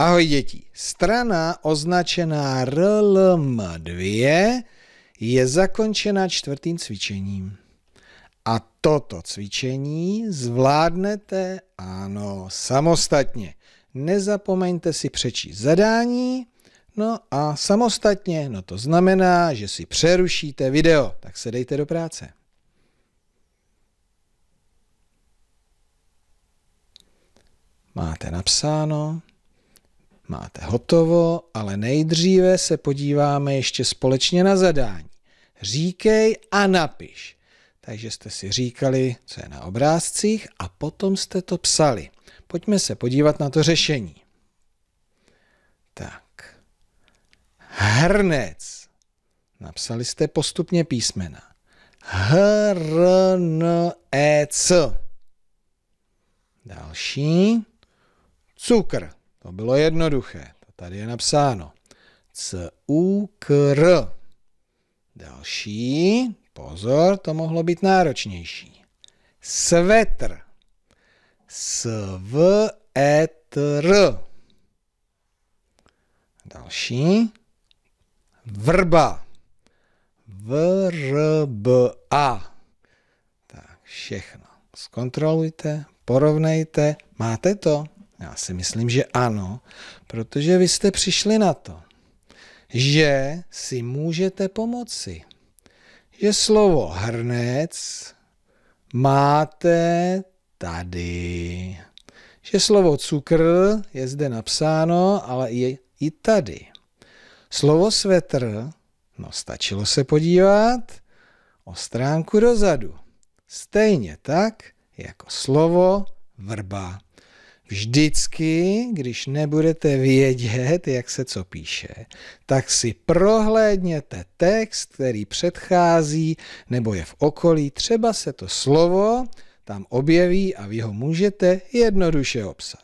Ahoj děti. Strana označená RLM2 je zakončena čtvrtým cvičením. A toto cvičení zvládnete, ano, samostatně. Nezapomeňte si přečíst zadání, no a samostatně, no to znamená, že si přerušíte video, tak se dejte do práce. Máte napsáno, máte hotovo, ale nejdříve se podíváme ještě společně na zadání. Říkej a napiš. Takže jste si říkali, co je na obrázcích a potom jste to psali. Pojďme se podívat na to řešení. Tak. Hrnec. Napsali jste postupně písmena. H, R, N, E, C. Další. Cukr. To bylo jednoduché. To tady je napsáno. C, U, K, R. Další. Pozor, to mohlo být náročnější. Svetr. S, V, E, T, R. Další. Vrba. A. Tak, všechno. Zkontrolujte, porovnejte. Máte to? Já si myslím, že ano, protože vy jste přišli na to, že si můžete pomoci. Že slovo hrnec máte tady. Že slovo cukr je zde napsáno, ale je i tady. Slovo svetr, no stačilo se podívat o stránku dozadu. Stejně tak jako slovo vrba. Vždycky, když nebudete vědět, jak se co píše, tak si prohlédněte text, který předchází nebo je v okolí. Třeba se to slovo tam objeví a vy ho můžete jednoduše obsat.